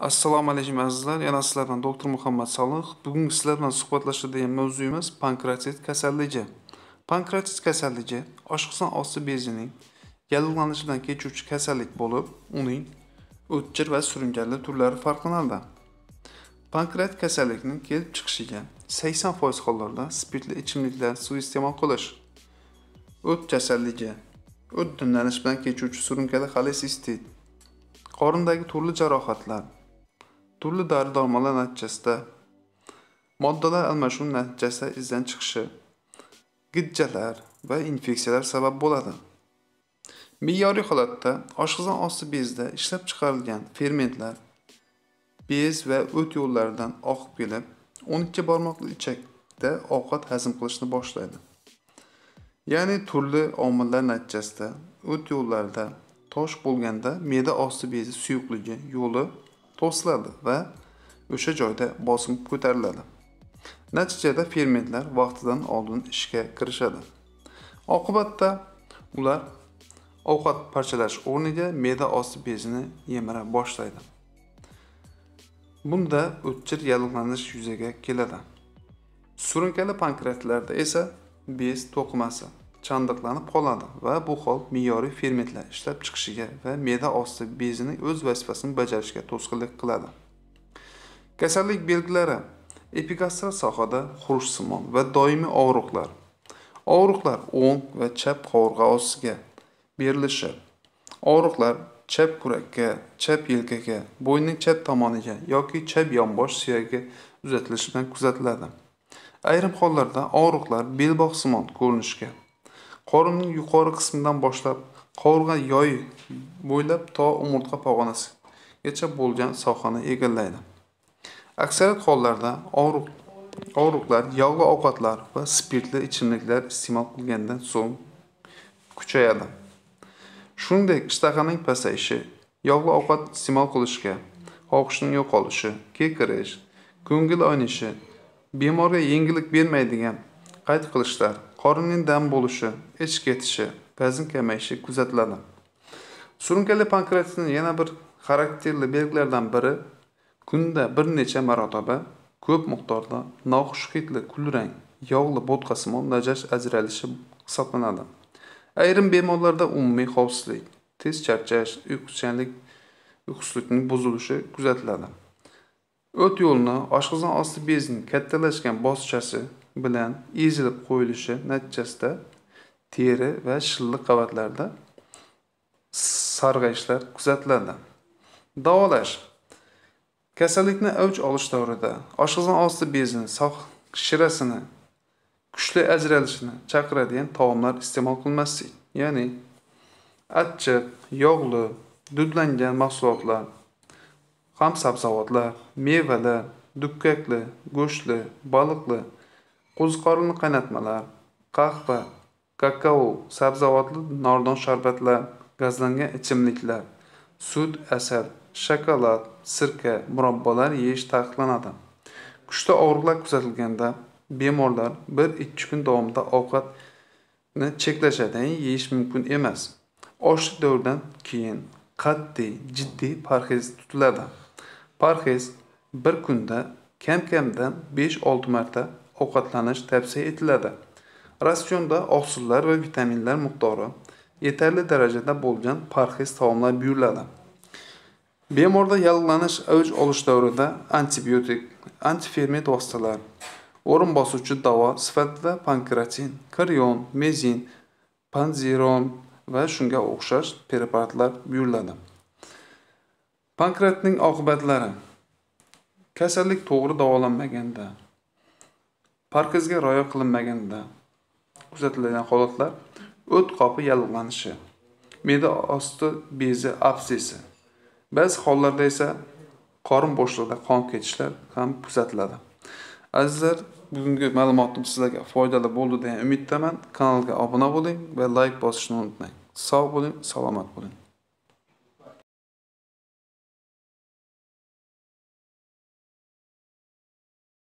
assalomu alaykum azizlar yana sizlar bilan doktor muhammad solih bugungi sizlar bilan suhbatlashadigan mavzuyimiz pankratit kasalligi pankratit kasalligi oshqozon osti bezining yallig'lanishidan kechuvchi kasallik bo'lib uning o'tkir va surunkali turlari farqlanadi pankrat kasalligining kelib chiqishiga 80% hollarda spirtli ichimliklar suiiste'mol qilish o't kasalligi o't dimlanish bilan kechuvchi surunkali xolesistit qorindagi turli jarohatlar turli dori-dormonlar natijasida moddalar almashuvi natijasida izdan chiqishi gijjalar va infeksiyalar sabab bo'ladi me'yoriy holatda oshqozon osti bezida ishlab chiqarilgan fermentlar bez va o't yo'llaridan oqib kelib 12 barmoqli ichakda ovqat hazm qilishni boshlaydi ya'ni turli omillar natijasida o't yo'llarida tosh bo'lganda me'da osti bezi suyuqligi yo'li to'siladi va o'sha joyda bosim ko'tariladi. Natijada fermentlar vaqtidan oldin ishga kirishadi. Oqibatda ular ovqat parchalash o'rniga me'da osti bezini yemira boshlaydi. Bunda o'tkir yallig'lanish yuzaga keladi. Surunkali pankreatlarda esa bez to'qimasi chandiqlanib qoladi va bu hol me'yoriy fermentlar ishlab chiqishiga va me'da osti bezining o'z vazifasini bajarishga to'sqinlik qiladi kasallik belgilari epigastral sohada xurushsimon va doimiy og'riqlar og'riqlar o'ng va chap qovurg'a ostiga berilishi og'riqlar chap kurakka chap yelkaga bo'ynning chap tomoniga yoki chap yonbosh suyagiga uzatilishi bilan kuzatiladi ayrim hollarda og'riqlar belbog'simon ko'rinishga Qorinning yuqori qismidan boshlab qovurg'a yoyi bo'ylab to umurtqa pog'onasigacha bo'lgan sohani egallaydi. Aksariyat hollarda og'riq og'riqlar yog'li ovqatlar va spirtli ichimliklar iste'mol qilgandan so'ng kuchayadi. Shuningdek, ishtahaning pasayishi, yog'li ovqat iste'mol qilishga, xohishning yo'qolishi, kekirish, ko'ngil oynishi, bemorga yengillik bermaydigan qayd qilishlar qorinning dam bo'lishi ich ketishi vazn kamayishi kuzatiladi surunkali pankreatitning yana bir xarakterli belgilaridan biri kunda bir necha marotaba ko'p miqdorda noxush hidli kulrang yog'li bo'tqasimon najash ajralishi hisoblanadi ayrim bemorlarda umumiy xavfsizlik tez charchash uyquchanlik uyqusizlikning buzilishi kuzatiladi o't yo'lini oshqozon osti bezining kattalashgan bosichasi bilan ezilib qo'yilishi natijasida teri va shilliq qavatlarda sarg'ayishlar kuzatiladi davolash kasallikni avj olish davrida oshqozon osti bezini sog' shirasini kuchli ajralishini chaqiradigan taomlar iste'mol qilmaslik ya'ni achchiq yog'li dudlangan mahsulotlar ham sabzavotlar mevalar dukkakli go'shtli baliqli qo'ziqorinli qaynatmalar qahva kakao sabzavotli nordon sharbatlar gazlangan ichimliklar sut asal shokolad sirka murabbolar yeyish taqiqlanadi kuchli og'riqlar kuzatilganda bemorlar bir ikki kun davomida ovqatni ya'ni yeyish mumkin emas ochlik davridan keyin qat'iy jiddiy parhez tutiladi parhez bir kunda kam kamdan besh olti marta ovqatlanish tavsiya etiladi ratsionda oqsillar va vitaminlar miqdori yetarli darajada bo'lgan parhez taomlar buyuriladi bemorda yallig'lanish avj olish davrida antibiotik antiferment vositalar o'rin bosuvchi davo sifatida pankratin karion mezin panziron va shunga o'xshash preparatlar buyuriladi pankratning oqibatlari kasallik to'g'ri davolanmaganda parkizga rioya qilinmaganda kuzatiladigan holatlar o't qopi yallig'lanishi me'da osti bezi absesi ba'zi hollarda esa qorin bo'shlig'ida qon ketishlar ham kuzatiladi azizlar bugungi ma'lumotim sizlarga foydali bo'ldi degan umiddaman kanalga obuna bo'ling va layk bosishni unutmang sog' bo'ling salomat bo'ling